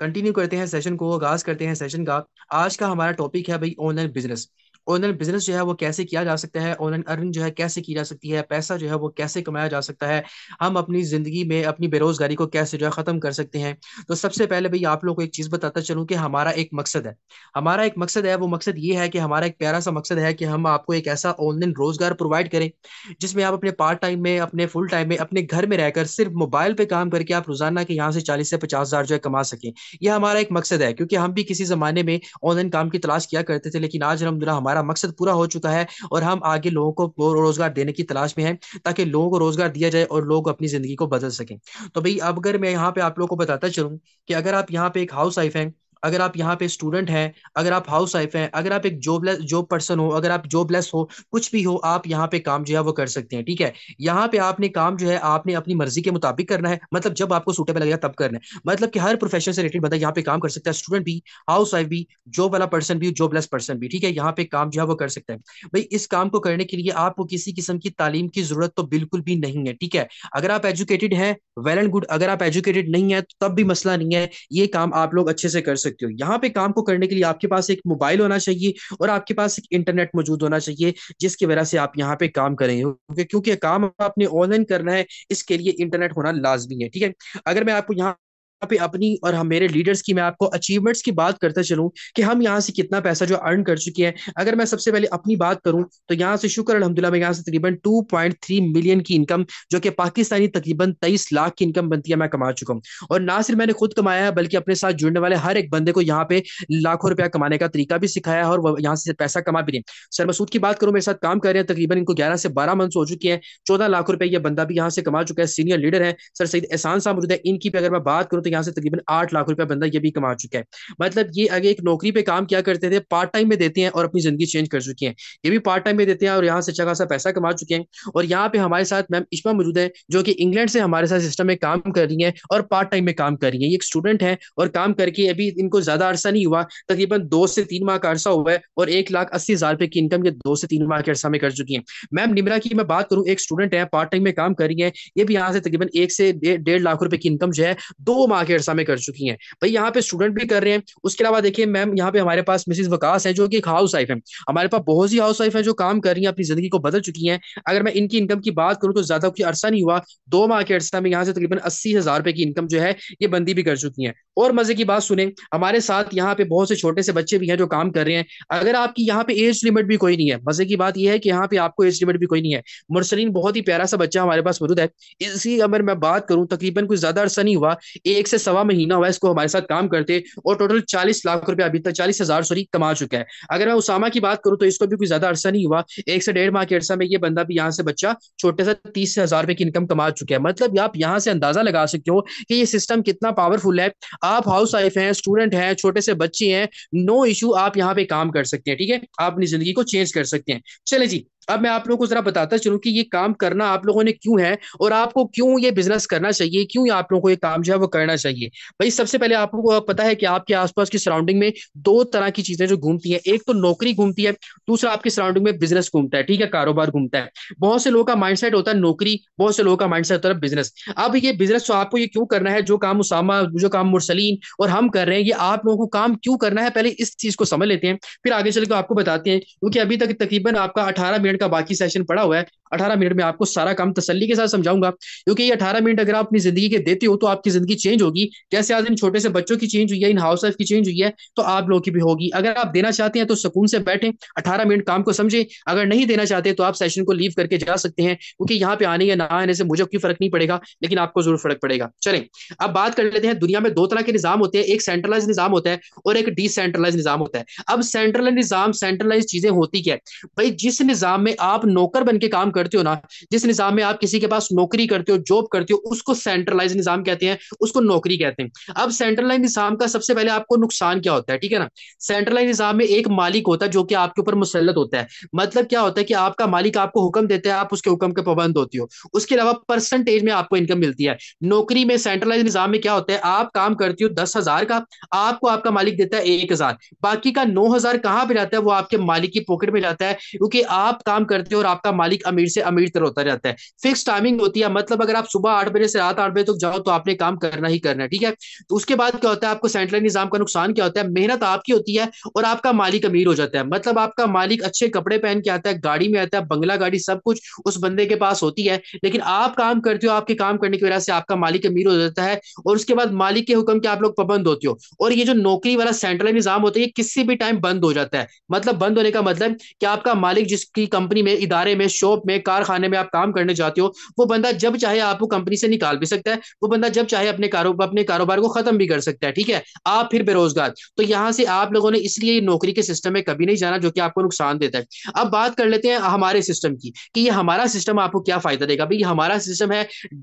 continue करते हैं session को आगाज करते हैं सेशन का आज का हमारा टॉपिक है भाई ऑनलाइन बिजनेस ऑनलाइन बिजनेस जो है वो कैसे किया जा सकता है ऑनलाइन अर्निंग जो है कैसे की जा सकती है पैसा जो है वो कैसे कमाया जा सकता है हम अपनी ज़िंदगी में अपनी बेरोज़गारी को कैसे जो है ख़त्म कर सकते हैं तो सबसे पहले भाई आप लोगों को एक चीज़ बताता चलूं कि हमारा एक मकसद है हमारा एक मकसद है वो मकसद ये है कि हमारा एक प्यारा सा मकसद है कि हम आपको एक ऐसा ऑनलाइन रोज़गार प्रोवाइड करें जिसमें आप अपने पार्ट टाइम में अपने फुल टाइम में अपने घर में रहकर सिर्फ मोबाइल पर काम करके आप रोज़ाना के यहाँ से चालीस से पचास जो है कमा सकें यह हमारा एक मकसद है क्योंकि हम भी किसी ज़माने में ऑनलाइन काम की तलाश किया करते थे लेकिन आज अलहमदुल्ला हमारा हमारा मकसद पूरा हो चुका है और हम आगे लोगों को रोजगार देने की तलाश में है ताकि लोगों को रोजगार दिया जाए और लोग अपनी जिंदगी को बदल सकें तो भाई अब अगर मैं यहाँ पे आप लोगों को बताता चलूँ कि अगर आप यहाँ पे एक हाउस वाइफ हैं अगर आप यहाँ पे स्टूडेंट हैं अगर आप हाउस वाइफ हैं अगर आप एक जॉबलेस जॉब पर्सन हो अगर आप जॉबलेस हो कुछ भी हो आप यहाँ पे काम जो है वो कर सकते हैं ठीक है यहाँ पे आपने काम जो है आपने अपनी मर्जी के मुताबिक करना है मतलब जब आपको सूटेबल लगेगा तब करना है मतलब कि हर प्रोफेशन से रिलेटेड बता यहाँ पे काम कर सकता है स्टूडेंट भी हाउस वाइफ भी जॉब वाला पर्सन भी जॉबलेस पर्सन भी ठीक है यहाँ पे काम जो है वो कर सकता है भाई इस काम को करने के लिए आपको किसी किस्म की तालीम की जरूरत तो बिल्कुल भी नहीं है ठीक है अगर आप एजुकेटेड है वेल एंड गुड अगर आप एजुकेटेड नहीं है तो तब भी मसला नहीं है ये काम आप लोग अच्छे से कर सकते सकते हो यहाँ पे काम को करने के लिए आपके पास एक मोबाइल होना चाहिए और आपके पास एक इंटरनेट मौजूद होना चाहिए जिसकी वजह से आप यहाँ पे काम करेंगे क्योंकि काम आपने ऑनलाइन करना है इसके लिए इंटरनेट होना लाजमी है ठीक है अगर मैं आपको यहाँ पे अपनी और हम मेरे लीडर्स की मैं आपको अचीवमेंट्स की बात करता चलूं कि हम यहाँ से कितना पैसा जो अर्न कर चुके हैं अगर मैं सबसे पहले अपनी बात करूं तो यहाँ से शुक्र अलहमदिल्ला मैं यहाँ से तकरीबन 2.3 मिलियन की इनकम जो कि पाकिस्तानी तकरीबन 23 लाख की इनकम बनती है मैं कमा चुका हूँ और ना सिर्फ मैंने खुद कमाया है बल्कि अपने साथ जुड़ने वाले हर एक बंदे को यहाँ पे लाखों रुपया कमाने का तरीका भी सिखाया है और यहाँ से पैसा कमा भी नहीं सर मसूद की बात करूँ मेरे साथ काम कर रहे हैं तकरीबन इनको ग्यारह से बारह मंथ हो चुके हैं चौदह लाख रुपये ये बंदा भी यहाँ से कमा चुका है सीनियर लीडर है सर सईद एहसान साहब मौजूद है इनकी भी अगर मैं बात करूँ तो तो यहाँ से तकरीबन आठ लाख रुपया बंदा ये भी कमा चुका है मतलब ये अगर एक नौकरी पे काम क्या करते थे पार्ट टाइम में देते हैं और अपनी जिंदगी चेंज कर चुके हैं ये भी पार्ट टाइम में देते हैं और यहाँ से अच्छा खासा पैसा कमा चुके हैं और यहाँ पे हमारे साथ मैम इशमा मौजूद है जो कि इंग्लैंड से हमारे साथ सिस्टम में काम कर रही है और पार्ट टाइम में काम कर रही है ये एक स्टूडेंट है और काम करके अभी इनको ज्यादा अरसा नहीं हुआ तकरीबन दो से तीन माह का अरसा हुआ है और एक लाख अस्सी हजार रुपए की इनकम ये दो से तीन माह के अरसा में कर चुकी है मैम निमरा की मैं बात करूँ एक स्टूडेंट है पार्ट टाइम में काम कर रही है ये भी यहाँ से तकरीबन एक से डेढ़ लाख रुपए की इनकम जो है दो माह आके अरसा में कर चुकी हैं भाई यहाँ पे स्टूडेंट भी कर रहे हैं उसके अलावा देखिए मैम यहाँ पे हमारे पास मिसिज वकास है जो कि एक हाउस वाइफ है हमारे पास बहुत सी हाउस वाइफ है जो काम कर रही है अपनी जिंदगी को बदल चुकी है अगर मैं इनकी इनकम की बात करूँ तो ज्यादा कोई अरसा नहीं हुआ दो माह के अरसा में यहाँ से तकरीबन अस्सी हजार की इनकम जो है ये बंदी भी कर चुकी है और मजे की बात सुने हमारे साथ यहाँ पे बहुत से छोटे से बच्चे भी हैं जो काम कर रहे हैं अगर आपकी यहाँ पे एज लिमिट भी कोई नहीं है मजे की बात यह है कि यहाँ पे आपको एज लिमिट भी कोई नहीं है मुरसलिन बहुत ही प्यारा सा बच्चा हमारे पास मौजूद है इसी अगर मैं बात करूँ तकरीबन कुछ ज्यादा अरसा नहीं हुआ एक एक से सवा महीना हुआ इसको हमारे साथ काम करते और टोटल चालीस लाख रुपए अभी तक चालीस हजार सॉरी कमा चुका है अगर मैं उसामा की बात करूँ तो इसको भी कोई ज्यादा अर्सा नहीं हुआ एक से डेढ़ माह के अर्सा में ये बंदा भी यहाँ से बच्चा छोटे से तीस हजार रुपए की इनकम कमा चुका है मतलब आप यहाँ से अंदाजा लगा सकते हो कि ये सिस्टम कितना पावरफुल है आप हाउस वाइफ हैं स्टूडेंट हैं छोटे से बच्चे हैं नो इशू आप यहाँ पे काम कर सकते हैं ठीक है आप अपनी जिंदगी को चेंज कर सकते हैं चले जी अब मैं आप लोगों को जरा बताता चलूँ कि ये काम करना आप लोगों ने क्यों है और आपको क्यों ये बिजनेस करना चाहिए क्यों आप लोगों को ये काम जो है वो करना चाहिए भाई सबसे पहले आप लोगों को पता है कि आपके आसपास की सराउंडिंग में दो तरह की चीजें जो घूमती है एक तो नौकरी घूमती है दूसरा आपकी सराउंडिंग में बिजनेस घूमता है ठीक है कारोबार घूमता है बहुत से लोगों का माइंड होता है नौकरी बहुत से लोगों का माइंड होता है बिजनेस अब ये बिजनेस तो आपको ये क्यों करना है जो काम उसामा जो काम मुरसलीन और हम कर रहे हैं ये आप लोगों को काम क्यों करना है पहले इस चीज को समझ लेते हैं फिर आगे चल के आपको बताते हैं क्योंकि अभी तक तकरीबन आपका अठारह मिनट का बाकी सेशन पड़ा हुआ है अठारह मिनट में आपको सारा काम तसली के साथ समझाऊंगा क्योंकि ये अठारह मिनट अगर आप अपनी जिंदगी के देते हो तो आपकी जिंदगी चेंज होगी जैसे आज इन छोटे से बच्चों की चेंज हुई है इन हाउस वाइफ की चेंज हुई है तो आप लोगों की भी होगी अगर आप देना चाहते हैं तो सुकून से बैठें अठारह मिनट काम को समझें अगर नहीं देना चाहते तो आप सेशन को लीव करके जा सकते हैं क्योंकि यहाँ पे आने या ना आने से मुझे कोई फर्क नहीं पड़ेगा लेकिन आपको जरूर फर्क पड़ेगा चलें अब बात कर लेते हैं दुनिया में दो तरह के निजाम होते हैं एक सेंट्रलाइज निजाम होता है और एक डिसेंट्रलाइज निजाम होता है अब सेंट्रलाइज निजाम सेंट्रलाइज चीजें होती क्या है भाई जिस निजाम में आप नौकर बन के काम करते हो ना जिस निज़ाम में आप किसी के पास नौकरी करते हो जॉब करते हो उसको सेंट्रलाइज निज़ाम कहते हैं उसको नौकरी कहते हैं अब सेंट्रलाइज निज़ाम का सबसे पहले आपको नुकसान क्या होता है ठीक है ना सेंट्रलाइज निज़ाम में एक मालिक होता है जो कि आपके ऊपर मुसलत होता है मतलब क्या होता है कि आपका मालिक आपको हुक्म देता है आप उसके हुक्म के पाबंद होती हो उसके अलावा परसेंटेज में आपको इनकम मिलती है नौकरी में सेंट्रलाइज निज़ाम में क्या होता है आप काम करती हो दस का आपको आपका मालिक देता है एक बाकी का नौ हजार कहाँ पे जाता है वो आपके मालिक की पॉकेट में जाता है क्योंकि आप काम करते हो और आपका मालिक अमीर अमीर से अमीर तर होता जाता है फिक्स टाइमिंग होती है मतलब अगर आप सुबह आठ बजे से रात आठ बजे तक तो जाओ तो आपने काम करना ही करना है ठीक है तो उसके बाद क्या होता है आपको सेंट्रल निज़ाम का नुकसान क्या होता है मेहनत आपकी होती है और आपका मालिक अमीर हो जाता है मतलब आपका मालिक अच्छे कपड़े पहन के आता है गाड़ी में आता है बंगला गाड़ी सब कुछ उस बंदे के पास होती है लेकिन आप काम करते हो आपके काम करने की वजह से आपका मालिक अमीर हो जाता है और उसके बाद मालिक के हुक्म के आप लोग पाबंद होते हो और ये जो नौकरी वाला सेंट्रल निज़ाम होता है ये किसी भी टाइम बंद हो जाता है मतलब बंद होने का मतलब कि आपका मालिक जिसकी कंपनी में इदारे में शॉप में में कारखाने में आप काम करने जाते हो वो बंदा जब चाहे आपको कंपनी से निकाल भी सकता है वो बंदा जब चाहे अपने कारो अपने कारोबार को खत्म भी कर सकता है ठीक है आप फिर बेरोजगार तो यहाँ से आप लोगों ने इसलिए नौकरी के सिस्टम में कभी नहीं जाना जो कि आपको नुकसान देता है अब बात कर लेते हैं हमारे सिस्टम की कि ये हमारा सिस्टम आपको क्या फायदा देगा भाई हमारा सिस्टम है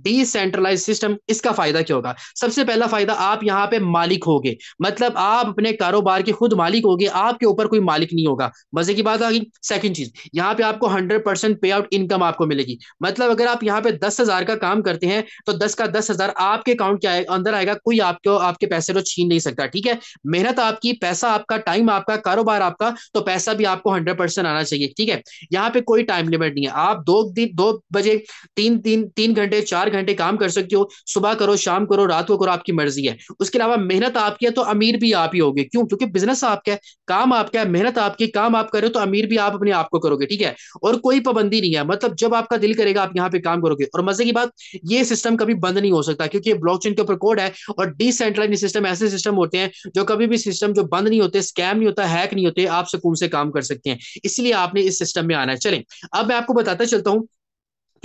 डिसेंट्रलाइज सिस्टम इसका फायदा क्या होगा सबसे पहला फायदा आप यहाँ पे मालिक हो मतलब आप अपने कारोबार के खुद मालिक हो आपके ऊपर कोई मालिक नहीं होगा मजे की बात आ गई सेकेंड चीज यहाँ पे आपको hundred percent payout in income आपको मिलेगी मतलब अगर आप यहाँ पे दस हजार का काम करते हैं तो दस का दस हजार आपके अकाउंट के अंदर आएगा कोई आपको आपके पैसे को तो छीन नहीं सकता ठीक है मेहनत आपकी पैसा आपका टाइम आपका कारोबार आपका तो पैसा भी आपको हंड्रेड परसेंट आना चाहिए ठीक है यहाँ पे कोई टाइम लिमिट नहीं है आप दो दिन दो बजे तीन तीन तीन घंटे चार घंटे काम कर सकते हो सुबह करो शाम करो रात को करो आपकी मर्जी है उसके अलावा मेहनत आपकी है तो अमीर भी आप ही होगे क्यों क्योंकि बिजनेस आपका है काम आपका है मेहनत आपकी काम आप करो तो अमीर भी आप अपने आप को करोगे ठीक है और कोई पाबंदी नहीं है मतलब जब आपका दिल करेगा आप यहाँ पे काम करोगे और मजे की बात ये सिस्टम कभी बंद नहीं हो सकता क्योंकि चेन के ऊपर कोड है और डिसेंट्रलाइज सिस्टम ऐसे सिस्टम होते हैं जो कभी भी सिस्टम जो बंद नहीं होते स्कैम नहीं होता हैक नहीं होते आप सुकून से काम कर सकते हैं इसलिए आपने इस सिस्टम में आना है चलें अब मैं आपको बताता चलता हूँ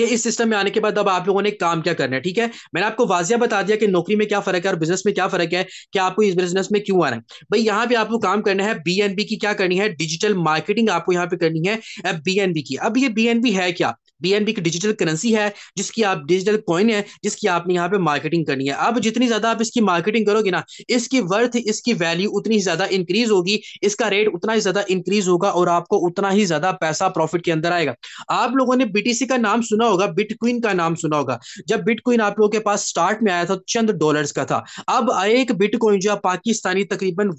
कि इस सिस्टम में आने के बाद अब आप लोगों ने काम क्या करना है ठीक है मैंने आपको वाजिया बता दिया कि नौकरी में क्या फर्क है और बिजनेस में क्या फर्क है कि आपको इस बिजनेस में क्यों आना है भाई यहाँ पे आपको काम करना है बी की क्या करनी है डिजिटल मार्केटिंग आपको यहाँ पे करनी है बी की अब ये बी है क्या बीएनबी की डिजिटल करेंसी है जिसकी आप डिजिटल कॉइन है जिसकी आपने यहाँ पे मार्केटिंग करनी है अब जितनी ज्यादा आप इसकी मार्केटिंग करोगे ना इसकी वर्थ इसकी वैल्यू उतनी ही ज्यादा इंक्रीज होगी इसका रेट उतना ही ज्यादा इंक्रीज होगा और आपको उतना ही ज्यादा पैसा प्रॉफिट के अंदर आएगा आप लोगों ने बीटीसी का नाम सुना होगा बिटकॉइन का नाम सुना होगा जब बिटकॉइन आप लोगों के पास स्टार्ट में आया था चंद डॉलर का था अब एक बिटकॉइन जो पाकिस्तानी तकरीबन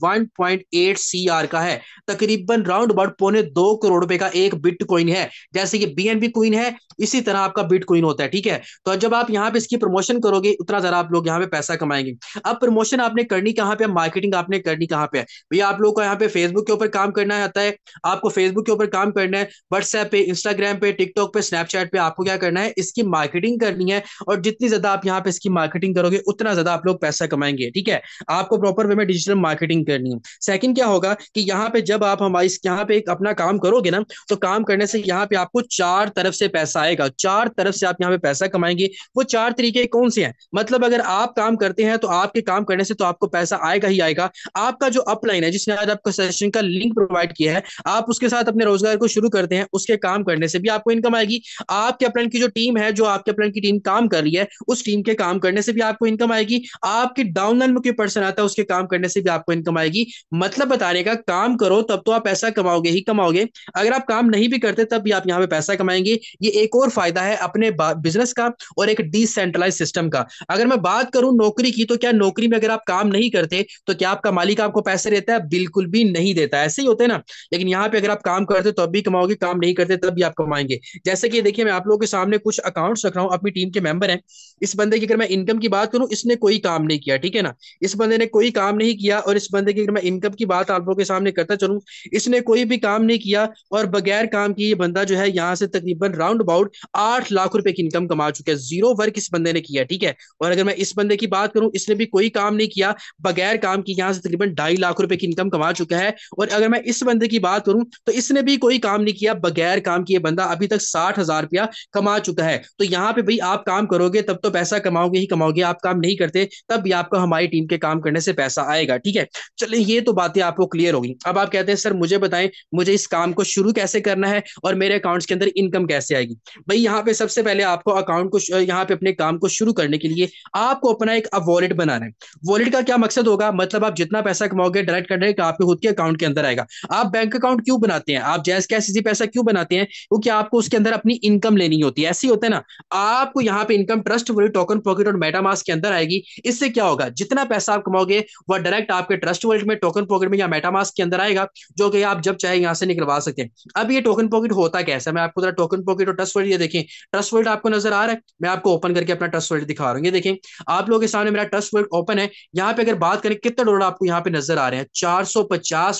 सी सीआर का है तकरीबन राउंड अबाउट पौने दो करोड़ रुपए का एक बिटकॉइन है जैसे कि बीएनबी कॉइन है इसी तरह आपका बिटकॉइन होता है ठीक है तो जब आप यहाँ पे इसकी प्रमोशन करोगे उतना जरा आप लोग यहाँ पे पैसा कमाएंगे अब प्रमोशन आपने करनी कहाँ पे मार्केटिंग आपने करनी कहाँ पे है भैया आप लोग को यहाँ पे फेसबुक के ऊपर काम करना आता है आपको फेसबुक के ऊपर काम करना है व्हाट्सएप पे इंस्टाग्राम पे टिकटॉक पे स्नैपचैट पे आपको क्या करना है इसकी मार्केटिंग करनी है और जितनी ज्यादा आप यहाँ पे इसकी मार्केटिंग करोगे उतना ज्यादा आप लोग पैसा कमाएंगे ठीक है आपको प्रॉपर वे में डिजिटल मार्केटिंग करनी है सेकंड क्या होगा कि यहाँ पे जब आप हमारे यहाँ पे अपना काम करोगे ना तो काम करने से यहाँ पे आपको चार तरफ से पैसा पैसा आएगा चार तरफ से आप यहाँ पे पैसा कमाएंगे वो चार तरीके कौन से हैं मतलब अगर आप काम करते हैं तो आपके काम करने से तो आपको पैसा आएगा ही आएगा आपका जो अपलाइन है जिसने आज आपको सजेशन का लिंक प्रोवाइड किया है आप उसके साथ अपने रोजगार को शुरू करते हैं उसके काम करने से भी आपको इनकम आएगी आपके अपलाइन की जो टीम है जो आपके अपलाइन की टीम काम कर रही है उस टीम के काम करने से भी आपको इनकम आएगी आपके डाउनलाइन में कोई पर्सन आता है उसके काम करने से भी आपको इनकम आएगी मतलब बताने का काम करो तब तो आप पैसा कमाओगे ही कमाओगे अगर आप काम नहीं भी करते तब भी आप यहाँ पे पैसा कमाएंगे ये एक और फायदा है अपने बिजनेस का और एक डिसेंट्रलाइज सिस्टम का अगर मैं बात करूं नौकरी की तो क्या नौकरी में अगर आप काम नहीं करते तो क्या आपका मालिक आपको पैसे देता है बिल्कुल भी नहीं देता ऐसे ही होते हैं ना लेकिन यहाँ पे अगर आप काम करते तो भी कमाओगे काम नहीं करते तब भी आप कमाएंगे जैसे कि देखिए मैं आप लोगों के सामने कुछ अकाउंट रख रहा हूँ अपनी टीम के मेंबर है इस बंदे की अगर मैं इनकम की बात करूं इसने कोई काम नहीं किया ठीक है ना इस बंदे ने कोई काम नहीं किया और इस बंदे की अगर मैं इनकम की बात आप लोगों के सामने करता चलू इसने कोई भी काम नहीं किया और बगैर काम किए बंदा जो है यहाँ से तकरीबन राउंड अराउंड अबाउट आठ लाख रुपए की इनकम कमा चुका है जीरो वर्क इस बंदे ने किया ठीक है और अगर मैं इस बंदे की बात करूं इसने भी कोई काम नहीं किया बगैर काम की यहां से तकरीबन ढाई लाख रुपए की इनकम कमा चुका है और अगर मैं इस बंदे की बात करूं तो इसने भी कोई काम नहीं किया बगैर काम किए बंदा अभी तक साठ हजार रुपया कमा चुका है तो यहाँ पे भाई आप काम करोगे तब तो पैसा कमाओगे ही कमाओगे आप काम नहीं करते तब भी आपको हमारी टीम के काम करने से पैसा आएगा ठीक है चले ये तो बातें आपको क्लियर होगी अब आप कहते हैं सर मुझे बताएं मुझे इस काम को शुरू कैसे करना है और मेरे अकाउंट्स के अंदर इनकम कैसे आएगी जाएगी भाई यहाँ पे सबसे पहले आपको अकाउंट को यहाँ पे अपने काम को शुरू करने के लिए आपको अपना एक वॉलेट बनाना है वॉलेट का क्या मकसद होगा मतलब आप जितना पैसा कमाओगे डायरेक्ट कर रहे आपके खुद के अकाउंट के अंदर आएगा आप बैंक अकाउंट क्यों बनाते हैं आप जैस कैसे पैसा क्यों बनाते हैं क्योंकि आपको उसके अंदर अपनी इनकम लेनी होती है ऐसे होता है ना आपको यहाँ पे income trust wallet token pocket और मेटामास के अंदर आएगी इससे क्या होगा जितना पैसा आप कमाओगे वह डायरेक्ट आपके ट्रस्ट वॉलेट में टोकन पॉकेट में या मेटामास के अंदर आएगा जो कि आप जब चाहे यहाँ से निकलवा सकते हैं अब ये टोकन पॉकेट होता कैसा मैं आपको टोकन पॉकेट तो ट्रस्ट वर्ल्ड ये देखें ट्रस्ट वर्ल्ड आपको नजर आ रहा है मैं आपको ओपन करके अपना ट्रस्ट वर्ल्ड दिखा रहा हूँ ये देखें आप लोगों के सामने मेरा ट्रस्ट वर्ल्ड ओपन है यहाँ पे अगर बात करें कितने डॉलर आपको यहाँ पे नजर आ रहे हैं चार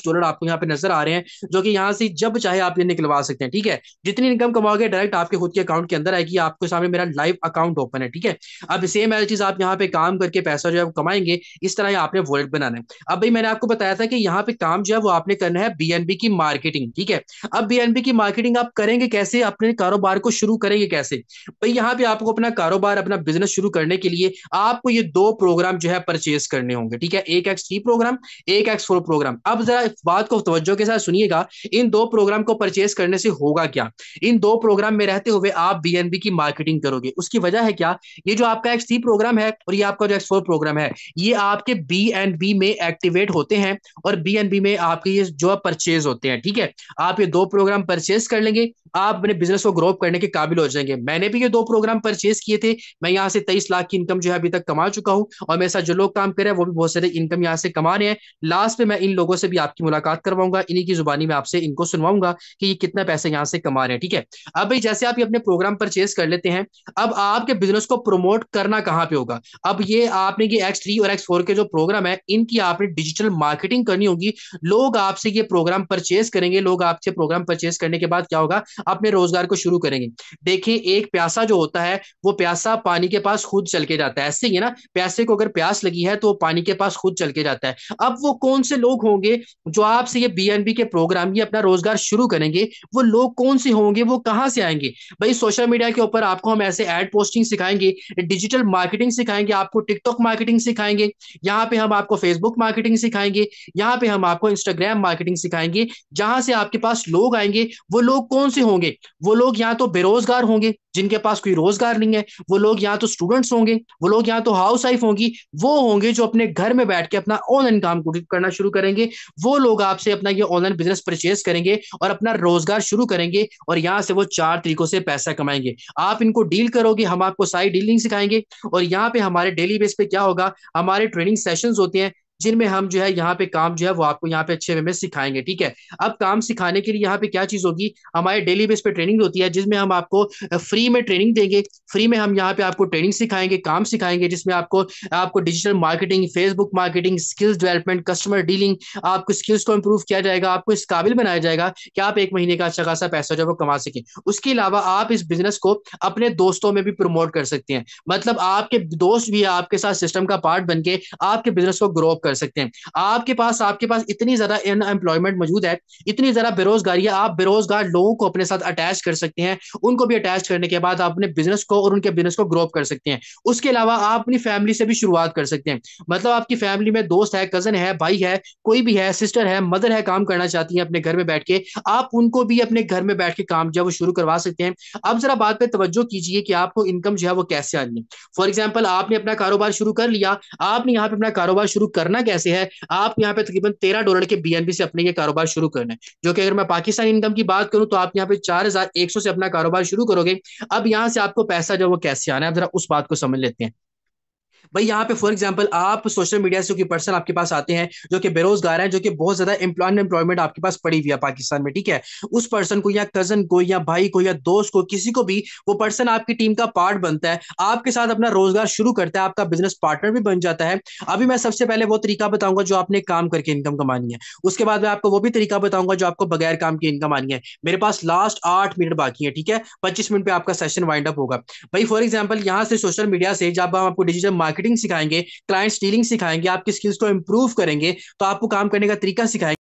डॉलर आपको यहाँ पे नजर आ रहे हैं जो कि यहाँ से जब चाहे आप ये निकलवा सकते हैं ठीक है जितनी इनकम कमाओगे डायरेक्ट आपके खुद के अकाउंट के अंदर आएगी आपके सामने मेरा लाइव अकाउंट ओपन है ठीक है अब सेम ऐसी चीज आप यहाँ पे काम करके पैसा जो है कमाएंगे इस तरह आपने वर्ल्ड बनाना है अब भाई मैंने आपको बताया था कि यहाँ पे काम जो है वो आपने करना है बीएनबी की मार्केटिंग ठीक है अब बीएनबी की मार्केटिंग आप करेंगे कैसे अपने कारोबार कारोबार को शुरू करेंगे कैसे भाई यहाँ पे आपको अपना कारोबार अपना बिजनेस शुरू करने के लिए आपको ये दो प्रोग्राम जो है परचेज करने होंगे ठीक है एक एक्स थ्री प्रोग्राम एक एक्स फोर प्रोग्राम अब जरा इस बात को तवज्जो के साथ सुनिएगा इन दो प्रोग्राम को परचेज करने से होगा क्या इन दो प्रोग्राम में रहते हुए आप बी की मार्केटिंग करोगे उसकी वजह है क्या ये जो आपका एक्स थ्री प्रोग्राम है और ये आपका जो एक्स फोर प्रोग्राम है ये आपके बी एंड बी में एक्टिवेट होते हैं और बी एंड बी में आपके ये जो परचेज होते हैं ठीक है आप ये दो प्रोग्राम परचेज कर लेंगे आप अपने बिजनेस को ग्रोअप करने के काबिल हो जाएंगे मैंने भी ये दो प्रोग्राम परचेज किए थे मैं यहाँ से तेईस लाख की इनकम जो है अभी तक कमा चुका हूँ और मेरे साथ जो लोग काम कर रहे हैं वो भी बहुत सारे इनकम यहाँ से कमा रहे हैं लास्ट में मैं इन लोगों से भी आपकी मुलाकात करवाऊंगा इन्हीं की जुबानी में आपसे इनको सुनवाऊंगा कि ये कितना पैसे यहाँ से कमा रहे हैं ठीक है अब भाई जैसे आप ये अपने प्रोग्राम परचेज कर लेते हैं अब आपके बिजनेस को प्रमोट करना कहाँ पे होगा अब ये आपने ये एक्स थ्री और एक्स फोर के जो प्रोग्राम है इनकी आपने डिजिटल मार्केटिंग करनी होगी लोग आपसे ये प्रोग्राम परचेज करेंगे लोग आपसे प्रोग्राम परचेज करने के बाद क्या होगा अपने रोजगार को शुरू करेंगे देखिए एक प्यासा जो होता है वो प्यासा पानी के पास खुद चल के जाता है ऐसे ही है ना प्यासे को अगर प्यास लगी है तो वो पानी के पास खुद चल के जाता है अब वो कौन से लोग होंगे जो आपसे ये बी के प्रोग्राम ये अपना रोजगार शुरू करेंगे वो लोग कौन से होंगे वो कहाँ से आएंगे भाई सोशल मीडिया के ऊपर आपको हम ऐसे एड पोस्टिंग सिखाएंगे डिजिटल मार्केटिंग सिखाएंगे आपको टिकटॉक मार्केटिंग सिखाएंगे यहाँ पे हम आपको फेसबुक मार्केटिंग सिखाएंगे यहाँ पे हम आपको इंस्टाग्राम मार्केटिंग सिखाएंगे जहां से आपके पास लोग आएंगे वो लोग कौन से होंगे वो लोग यहाँ तो बेरोजगार होंगे जिनके पास कोई रोजगार नहीं है वो लोग यहाँ तो स्टूडेंट्स होंगे वो लोग यहाँ तो हाउस वाइफ होंगी वो होंगे जो अपने घर में बैठ के अपना ऑनलाइन काम करना शुरू करेंगे वो लोग आपसे अपना ये ऑनलाइन बिजनेस परचेज करेंगे और अपना रोजगार शुरू करेंगे और यहाँ से वो चार तरीकों से पैसा कमाएंगे आप इनको डील करोगे हम आपको सारी डीलिंग सिखाएंगे और यहाँ पे हमारे डेली बेस पे क्या होगा हमारे ट्रेनिंग सेशन होते हैं जिनमें हम जो है यहाँ पे काम जो है वो आपको यहाँ पे अच्छे वे में सिखाएंगे ठीक है अब काम सिखाने के लिए यहाँ पे क्या चीज होगी हमारे डेली बेस पे ट्रेनिंग होती है जिसमें हम आपको फ्री में ट्रेनिंग देंगे फ्री में हम यहाँ पे आपको ट्रेनिंग सिखाएंगे काम सिखाएंगे जिसमें आपको आपको digital marketing Facebook marketing skills development customer dealing आपको स्किल्स को इम्प्रूव किया जाएगा आपको इस काबिल बनाया जाएगा कि आप एक महीने का अच्छा खासा पैसा जो है वो कमा सकें उसके अलावा आप इस बिजनेस को अपने दोस्तों में भी प्रमोट कर सकते हैं मतलब आपके दोस्त भी आपके साथ सिस्टम का पार्ट बनके आपके बिजनेस को ग्रो कर कर सकते हैं आपके पास आपके पास इतनी ज्यादा अनएम्प्लॉयमेंट मौजूद है इतनी ज्यादा बेरोजगारी है आप बेरोजगार लोगों को अपने साथ अटैच कर सकते हैं उनको भी अटैच करने के बाद आप अपने बिजनेस को और उनके बिजनेस को ग्रोप कर सकते हैं उसके अलावा आप अपनी फैमिली से भी शुरुआत कर सकते हैं मतलब आपकी फैमिली में दोस्त है कजन है भाई है कोई भी है सिस्टर है मदर है काम करना चाहती है अपने घर में बैठ के आप उनको भी अपने घर में बैठ के काम जो है वो शुरू करवा सकते हैं अब जरा बात पर तवज्जो कीजिए कि आपको इनकम जो है वो कैसे आनी है फॉर एग्जाम्पल आपने अपना कारोबार शुरू कर लिया आपने यहाँ पे अपना कारोबार शुरू करना करना कैसे है आप यहाँ पे तकरीबन तेरह डॉलर के बीएनबी से अपने ये कारोबार शुरू करना है जो कि अगर मैं पाकिस्तान इनकम की बात करूं तो आप यहाँ पे चार हजार एक सौ से अपना कारोबार शुरू करोगे अब यहाँ से आपको पैसा जो वो कैसे आना है आप जरा उस बात को समझ लेते हैं भाई यहाँ पे फॉर एग्जाम्पल आप सोशल मीडिया से कोई पर्सन आपके पास आते हैं जो कि बेरोजगार हैं जो कि बहुत ज्यादा अनएम्प्लॉयमेंट आपके पास पड़ी हुई है पाकिस्तान में ठीक है उस पर्सन को या कजन को या भाई को या दोस्त को किसी को भी वो पर्सन आपकी टीम का पार्ट बनता है आपके साथ अपना रोजगार शुरू करता है आपका बिजनेस पार्टनर भी बन जाता है अभी मैं सबसे पहले वो तरीका बताऊंगा जो आपने काम करके इनकम कमानी है उसके बाद मैं आपको वो भी तरीका बताऊंगा जो आपको बगैर काम की इनकम आनी है मेरे पास लास्ट आठ मिनट बाकी है ठीक है पच्चीस मिनट पर आपका सेशन वाइंड अप होगा भाई फॉर एग्जाम्पल यहाँ से सोशल मीडिया से जब हम आपको डिजिटल मार्केटिंग सिखाएंगे क्लाइंट डीलिंग सिखाएंगे आपकी स्किल्स को इंप्रूव करेंगे तो आपको काम करने का तरीका सिखाएंगे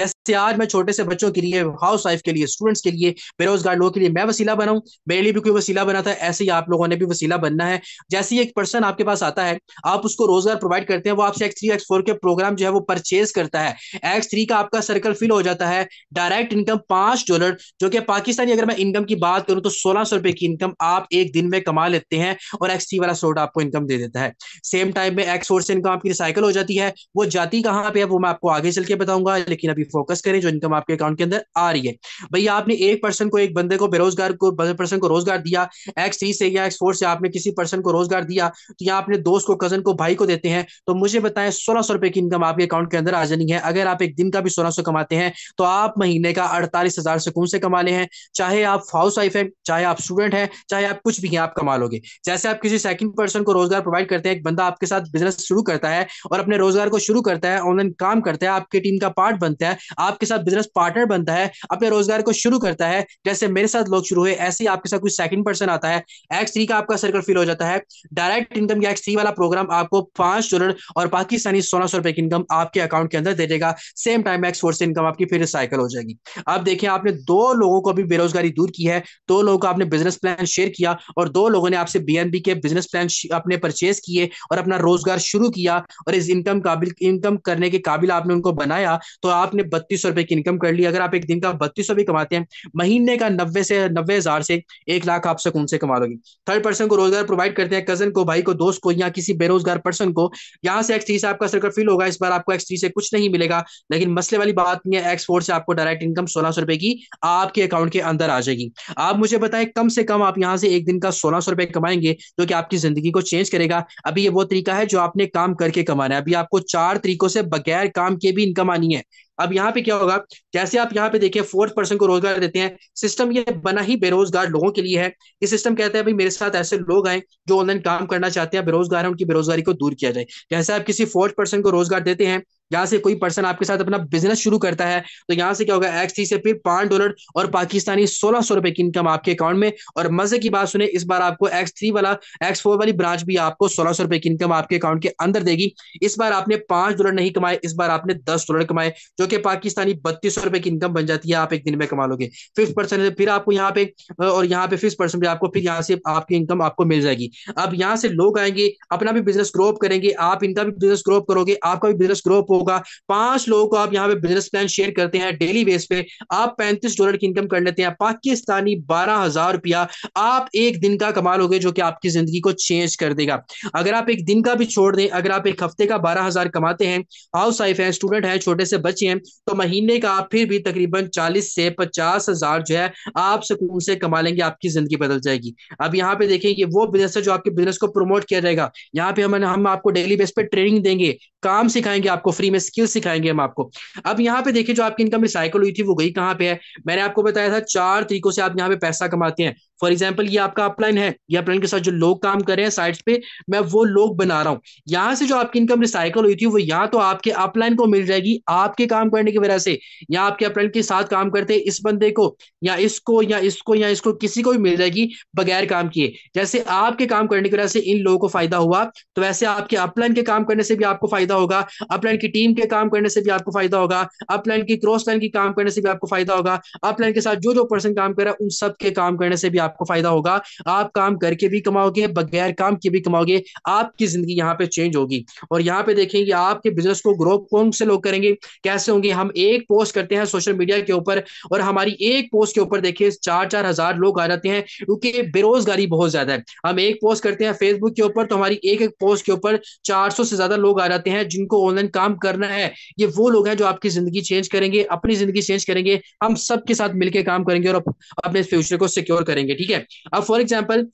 जैसे आज मैं छोटे से बच्चों के लिए हाउस वाइफ के लिए स्टूडेंट्स के लिए बेरोजगार लोगों के लिए मैं वसीला बनाऊं मेरे लिए भी कोई वसीला बना था ऐसे ही आप लोगों ने भी वसीला बनना है जैसे ही एक पर्सन आपके पास आता है आप उसको रोजगार प्रोवाइड करते हैं वो आपसे एक्स थ्री एक्स फोर के प्रोग्राम जो है वो परचेज करता है एक्स थ्री का आपका सर्कल फिल हो जाता है डायरेक्ट इनकम पांच डॉलर जो कि पाकिस्तानी अगर मैं इनकम की बात करूं तो सोलह सौ रुपए की इनकम आप एक दिन में कमा लेते हैं और एक्स थ्री वाला सोर्ट आपको इनकम दे देता है सेम टाइम में एक्स फोर से इनकम आपकी रिसाइकल हो जाती है वो जाती कहाँ पे है वो मैं आपको आगे चल के बताऊंगा लेकिन अभी फोकस करें जो इनकम आपके अकाउंट के अंदर आ रही है भैया आपने एक पर्सन को एक बंदे को बेरोजगार को पर्सन को रोजगार दिया एक्स थ्री से या एक्स फोर से आपने किसी पर्सन को रोजगार दिया तो या आपने दोस्त को कजन को भाई को देते हैं तो मुझे बताएं सोलह सौ रुपए की इनकम आपके अकाउंट के अंदर आ जानी है अगर आप एक दिन का भी सोलह सौ कमाते हैं तो आप महीने का अड़तालीस हजार सुकून से कमा ले हैं चाहे आप हाउस वाइफ है चाहे आप स्टूडेंट है चाहे आप कुछ भी हैं आप कमा लोगे जैसे आप किसी सेकंड पर्सन को रोजगार प्रोवाइड करते हैं एक बंदा आपके साथ बिजनेस शुरू करता है और अपने रोजगार को शुरू करता है ऑनलाइन काम करता है आपकी टीम का पार्ट बनता है आपके साथ बिजनेस पार्टनर बनता है अपने रोजगार को शुरू करता है जैसे मेरे साथ लोग शुरू हुए ऐसे ही आपके साथ कोई सेकंड पर्सन आता है एक्स थ्री का आपका सर्कल फिल हो जाता है डायरेक्ट इनकम का एक्स थ्री वाला प्रोग्राम आपको पांच डॉलर और पाकिस्तानी सोलह सौ रुपए की इनकम आपके अकाउंट के अंदर दे देगा सेम टाइम एक्स फोर से इनकम आपकी फिर रिसाइकल हो जाएगी अब देखिए आपने दो लोगों को अभी बेरोजगारी दूर की है दो लोगों का आपने बिजनेस प्लान शेयर किया और दो लोगों ने आपसे बीएनबी के बिजनेस प्लान अपने परचेज किए और अपना रोजगार शुरू किया और इस इनकम काबिल इनकम करने के काबिल आपने उनको बनाया तो आपने बत्तीस सौ रुपए की इनकम कर ली अगर आप एक दिन का बत्तीस सौ भी कमाते हैं महीने का नब्बे से नब्बे हजार से एक लाख आप सकून से कमा लोगे थर्ड पर्सन को रोजगार प्रोवाइड करते हैं कजन को भाई को दोस्त को या किसी बेरोजगार पर्सन को यहाँ से एक्स थ्री से आपका सर्कल फिल होगा इस बार आपको एक्स थ्री से कुछ नहीं मिलेगा लेकिन मसले वाली बात नहीं है एक्स फोर से आपको डायरेक्ट इनकम सोलह सौ रुपए की आपके अकाउंट के अंदर आ जाएगी आप मुझे बताएं कम से कम आप यहाँ से एक दिन का सोलह सौ रुपए कमाएंगे जो कि आपकी जिंदगी को चेंज करेगा अभी ये वो तरीका है जो आपने काम करके कमाना है अभी आपको चार तरीकों से बगैर काम के भी इनकम आनी है अब यहाँ पे क्या होगा जैसे आप यहाँ पे देखिए फोर्थ पर्सन को रोजगार देते हैं सिस्टम ये बना ही बेरोजगार लोगों के लिए है ये सिस्टम कहता है भाई मेरे साथ ऐसे लोग आए जो ऑनलाइन काम करना चाहते हैं बेरोजगार है उनकी बेरोजगारी को दूर किया जाए जैसे आप किसी फोर्थ पर्सन को रोजगार देते हैं यहाँ से कोई पर्सन आपके साथ अपना बिजनेस शुरू करता है तो यहाँ से क्या होगा एक्स थ्री से फिर पांच डॉलर और पाकिस्तानी सोलह सौ रुपए की इनकम आपके अकाउंट में और मजे की बात सुने इस बार आपको एक्स थ्री वाला एक्स फोर वाली ब्रांच भी आपको सोलह सौ रुपए की इनकम आपके अकाउंट के अंदर देगी इस बार आपने पांच डॉलर नहीं कमाए इस बार आपने दस डॉलर कमाए जो कि पाकिस्तानी बत्तीस सौ रुपए की इनकम बन जाती है आप एक दिन में कमा लोगे फिफ्थ पर्सन फिर आपको यहाँ पे और यहाँ पे फिफ्थ पर्सन आपको फिर यहाँ से आपकी इनकम आपको मिल जाएगी अब यहाँ से लोग आएंगे अपना भी बिजनेस ग्रोअप करेंगे आप इनका भी बिजनेस ग्रोअप करोगे आपका भी बिजनेस ग्रोअप होगा पांच लोगों को आप यहाँ पे बिजनेस प्लान शेयर करते हैं डेली बेस पे आप पैंतीस डॉलर की इनकम कर लेते हैं पाकिस्तानी बारह हजार रुपया आप एक दिन का कमा लोगे जो कि आपकी जिंदगी को चेंज कर देगा अगर आप एक दिन का भी छोड़ दें अगर आप एक हफ्ते का बारह हजार कमाते हैं हाउस वाइफ है स्टूडेंट है छोटे से बच्चे हैं तो महीने का आप फिर भी तकरीबन चालीस से पचास हजार जो है आप सुकून से कमा लेंगे आपकी जिंदगी बदल जाएगी अब यहाँ पे देखें कि वो बिजनेस है जो आपके बिजनेस को प्रमोट किया जाएगा यहाँ पे हम हम आपको डेली बेस पे ट्रेनिंग देंगे काम सिखाएंगे आपको फ्री में स्किल सिखाएंगे हम आपको अब यहाँ पे देखिए जो आपकी इनकम रिसाइकल हुई थी वो गई कहाँ पे है मैंने आपको बताया था चार तरीकों से आप यहाँ पे पैसा कमाते हैं फॉर एग्जाम्पल ये आपका अपलाइन है ये अपलाइन के साथ जो लोग काम कर रहे हैं साइट्स पे मैं वो लोग बना रहा हूँ यहाँ से जो आपकी इनकम रिसाइकल हुई थी वो यहाँ तो आपके अपलाइन को मिल जाएगी आपके काम करने की वजह से या आपके अपलाइन के साथ काम करते इस बंदे को या इसको या इसको या इसको किसी को भी मिल जाएगी बगैर काम किए जैसे आपके काम करने की वजह से इन लोगों को फायदा हुआ तो वैसे आपके अपलाइन के काम करने से भी आपको फायदा होगा अपलाइन की टीम के काम करने से भी आपको फायदा होगा अपलाइन की क्रॉस लाइन की काम करने से भी आपको फायदा होगा अपलाइन के साथ जो जो पर्सन काम कर रहा है उन सब के काम करने से भी आपको फायदा होगा आप काम करके भी कमाओगे बगैर काम के भी कमाओगे आपकी जिंदगी यहाँ पे चेंज होगी और यहाँ पे देखेंगे आपके बिजनेस को ग्रो कौन से लोग करेंगे कैसे होंगे हम एक पोस्ट करते हैं सोशल मीडिया के ऊपर और हमारी एक पोस्ट के ऊपर देखिए चार चार हजार लोग आ जाते हैं क्योंकि बेरोजगारी बहुत ज्यादा है हम एक पोस्ट करते हैं फेसबुक के ऊपर तो हमारी एक एक पोस्ट के ऊपर चार से ज्यादा लोग आ जाते हैं जिनको ऑनलाइन काम करना है ये वो लोग हैं जो आपकी जिंदगी चेंज करेंगे अपनी जिंदगी चेंज करेंगे हम सबके साथ मिलकर काम करेंगे और अपने फ्यूचर को सिक्योर करेंगे ठीक है अब फॉर एग्जाम्पल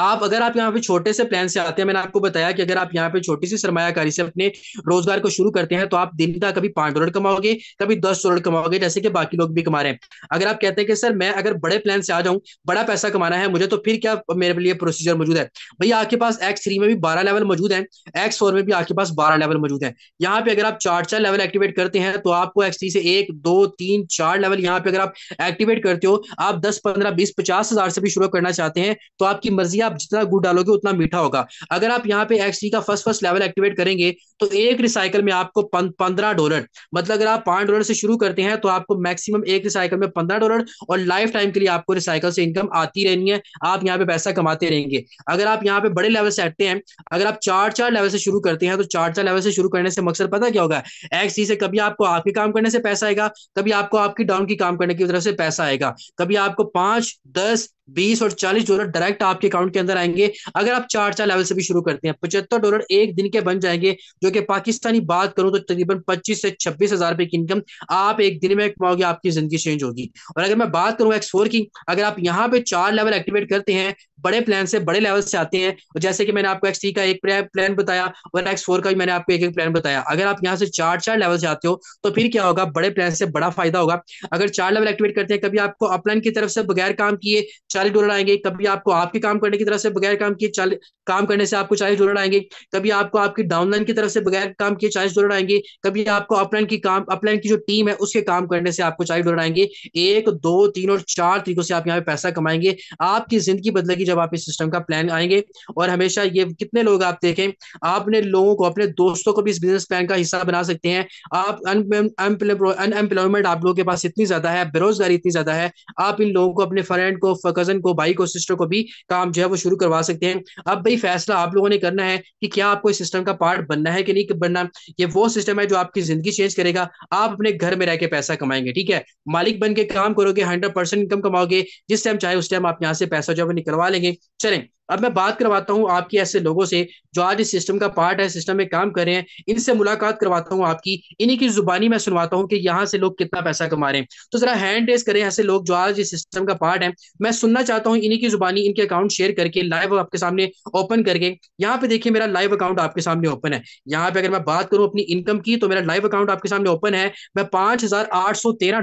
आप अगर आप यहाँ पे छोटे से प्लान से आते हैं मैंने आपको बताया कि अगर आप यहाँ पे छोटी सी सरमाकारी से अपने रोजगार को शुरू करते हैं तो आप दिन का कभी पांच डॉलर कमाओगे कभी दस डॉलर कमाओगे जैसे कि बाकी लोग भी कमा रहे हैं अगर आप कहते हैं कि सर मैं अगर बड़े प्लान से आ जाऊं बड़ा पैसा कमाना है मुझे तो फिर क्या मेरे लिए प्रोसीजर मौजूद है भैया आपके पास एक्स थ्री में भी बारह लेवल मौजूद है एक्स फोर में भी आपके पास बारह लेवल मौजूद है यहाँ पे अगर आप चार चार लेवल एक्टिवेट करते हैं तो आपको एक्स थ्री से एक दो तीन चार लेवल यहाँ पे अगर आप एक्टिवेट करते हो आप दस पंद्रह बीस पचास हजार से भी शुरू करना चाहते हैं तो आपकी मर्जी आप जितना गुड़ डालोगे उतना मीठा होगा अगर आप यहाँ पे एक्स का फर्स्ट फर्स्ट लेवल एक्टिवेट करेंगे तो एक रिसाइकल में आपको पंद्रह डॉलर मतलब अगर आप पांच डॉलर से शुरू करते हैं तो आपको मैक्सिमम एक रिसाइकल में पंद्रह डॉलर और लाइफ टाइम के लिए आपको रिसाइकल से इनकम आती रहनी है आप यहाँ पे पैसा कमाते रहेंगे अगर आप यहाँ पे बड़े लेवल से हटते हैं अगर आप चार चार लेवल से शुरू करते हैं तो चार चार लेवल से शुरू करने से मकसद पता क्या होगा एक्स से कभी आपको आपके काम करने से पैसा आएगा कभी आपको आपकी डाउन की काम करने की तरफ से पैसा आएगा कभी आपको पांच दस बीस और चालीस डॉलर डायरेक्ट आपके अकाउंट के अंदर आएंगे अगर आप चार चार लेवल से भी शुरू करते हैं पचहत्तर डॉलर एक दिन के बन जाएंगे जो कि पाकिस्तानी बात करूं तो तकरीबन पच्चीस से छब्बीस हजार रुपए की इनकम आप एक दिन में कमाओगे आपकी जिंदगी चेंज होगी और अगर मैं बात करूं एक्सफोर की अगर आप यहाँ पे चार लेवल एक्टिवेट करते हैं बड़े प्लान से बड़े लेवल से आते हैं और जैसे कि मैंने आपको एक्स का एक प्लान बताया और एक्स फोर का भी मैंने आपको एक एक प्लान बताया अगर आप यहाँ से चार चार लेवल से आते हो तो फिर क्या होगा बड़े प्लान से बड़ा फायदा होगा अगर चार लेवल एक्टिवेट करते हैं कभी आपको अपलाइन की तरफ से बगैर काम किए चालीस डॉलर आएंगे कभी आपको आपके काम करने की तरफ से बगैर काम किए काम करने से आपको चालीस डॉलर आएंगे कभी आपको आपकी डाउनलाइन की तरफ से बगैर काम किए चालीस डॉलर आएंगे कभी आपको अपलाइन की काम अपलाइन की जो टीम है उसके काम करने से आपको चालीस डॉलर आएंगे एक दो तीन और चार तरीकों से आप यहाँ पे पैसा कमाएंगे आपकी जिंदगी बदलेगी जब जब आप इस सिस्टम का प्लान आएंगे और हमेशा ये कितने लोग आप देखें आपने लोगों को अपने दोस्तों को भी इस बिजनेस प्लान का हिस्सा बना सकते हैं आप अनएम्प्लॉयमेंट आप लोगों के पास इतनी ज्यादा है बेरोजगारी इतनी ज्यादा है आप इन लोगों को अपने फ्रेंड को कजन को भाई को सिस्टर को भी काम जो है वो शुरू करवा सकते हैं अब भाई फैसला आप लोगों ने करना है कि क्या आपको इस सिस्टम का पार्ट बनना है कि नहीं बनना ये वो सिस्टम है जो आपकी जिंदगी चेंज करेगा आप अपने घर में रह के पैसा कमाएंगे ठीक है मालिक बन के काम करोगे हंड्रेड परसेंट इनकम कमाओगे जिस टाइम चाहे उस टाइम आप यहाँ से पैसा जो है निकलवा लेंगे जाएंगे चलें अब मैं बात करवाता हूँ आपके ऐसे लोगों से जो आज इस सिस्टम का पार्ट है सिस्टम में काम कर रहे हैं इनसे मुलाकात करवाता हूँ आपकी इन्हीं की जुबानी मैं सुनवाता हूँ कि यहाँ से लोग कितना पैसा कमा रहे हैं तो जरा हैंड रेस करें ऐसे लोग जो आज इस सिस्टम का पार्ट है मैं सुनना चाहता हूँ इन्हीं की जुबानी इनके अकाउंट शेयर करके लाइव आपके सामने ओपन करके यहाँ पे देखिए मेरा लाइव अकाउंट आपके सामने ओपन है यहाँ पे अगर मैं बात करूँ अपनी इनकम की तो मेरा लाइव अकाउंट आपके सामने ओपन है मैं पांच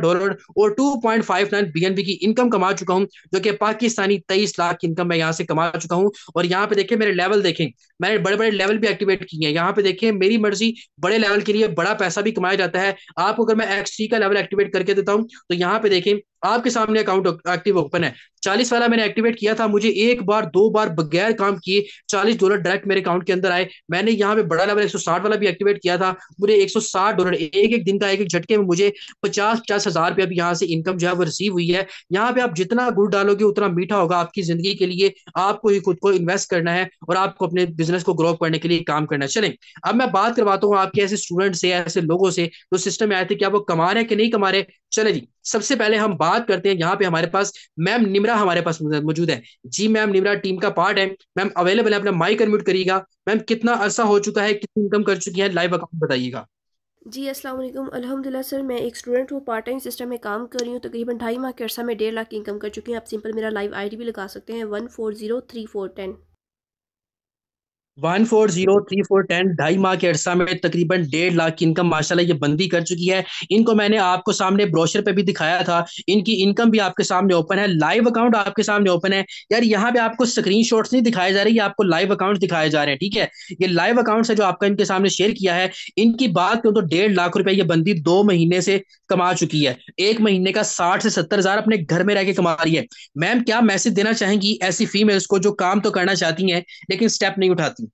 डॉलर और टू पॉइंट की इनकम कमा चुका हूँ जो कि पाकिस्तानी तेईस लाख इनकम मैं यहाँ से कमा चुका सकता हूँ और यहाँ पे देखें मेरे लेवल देखें मैंने बड़े बड़े लेवल भी एक्टिवेट किए हैं यहाँ पे देखें मेरी मर्जी बड़े लेवल के लिए बड़ा पैसा भी कमाया जाता है आपको अगर मैं एक्स का लेवल एक्टिवेट करके देता हूँ तो यहाँ पे देखें आपके सामने अकाउंट एक्टिव ओपन है चालीस वाला मैंने एक्टिवेट किया था मुझे एक बार दो बार बगैर काम किए चालीस डॉलर डायरेक्ट मेरे अकाउंट के अंदर आए मैंने यहाँ पे बड़ा लेवल 160 वाला भी एक्टिवेट किया था मुझे 160 डॉलर एक एक दिन का एक एक झटके में मुझे पचास पचास हजार रुपया यहाँ से इनकम जो है वो रिसीव हुई है यहाँ पे आप जितना गुड़ डालोगे उतना मीठा होगा आपकी जिंदगी के लिए आपको ही खुद को इन्वेस्ट करना है और आपको अपने बिजनेस को ग्रो करने के लिए काम करना है चले अब मैं बात करवाता हूँ आपके ऐसे स्टूडेंट से ऐसे लोगों से जो सिस्टम में आए थे क्या वो कमा रहे हैं कि नहीं कमा रहे चले जी सबसे पहले हम बात बात करते हैं यहाँ पे हमारे पास मैम निमरा हमारे पास मौजूद है जी मैम निमरा टीम का पार्ट है मैम अवेलेबल है अपना माइक अनम्यूट करिएगा मैम कितना अर्सा हो चुका है कितनी इनकम कर चुकी है लाइव अकाउंट बताइएगा जी अस्सलाम वालेकुम अल्हम्दुलिल्लाह सर मैं एक स्टूडेंट हूँ पार्ट टाइम सिस्टम में काम कर रही हूँ तकरीबन तो ढाई माह के अर्सा में डेढ़ लाख की इनकम कर चुकी हूँ आप सिंपल मेरा लाइव आईडी भी लगा सकते हैं one four zero three four ten one four zero three four ten ढाई माह के अरसा में तकरीबन डेढ़ लाख की इनकम माशाल्लाह ये बंदी कर चुकी है इनको मैंने आपको सामने ब्रोशर पे भी दिखाया था इनकी इनकम भी आपके सामने ओपन है लाइव अकाउंट आपके सामने ओपन है यार यहाँ पे आपको स्क्रीन नहीं दिखाए जा रहे ये आपको लाइव अकाउंट दिखाए जा रहे हैं ठीक है ये लाइव अकाउंट है जो आपका इनके सामने शेयर किया है इनकी बात करो तो डेढ़ लाख रुपया ये बंदी दो महीने से कमा चुकी है एक महीने का साठ से सत्तर हजार अपने घर में रह के कमा रही है मैम क्या मैसेज देना चाहेंगी ऐसी फीमेल्स को जो काम तो करना चाहती है लेकिन स्टेप नहीं उठाती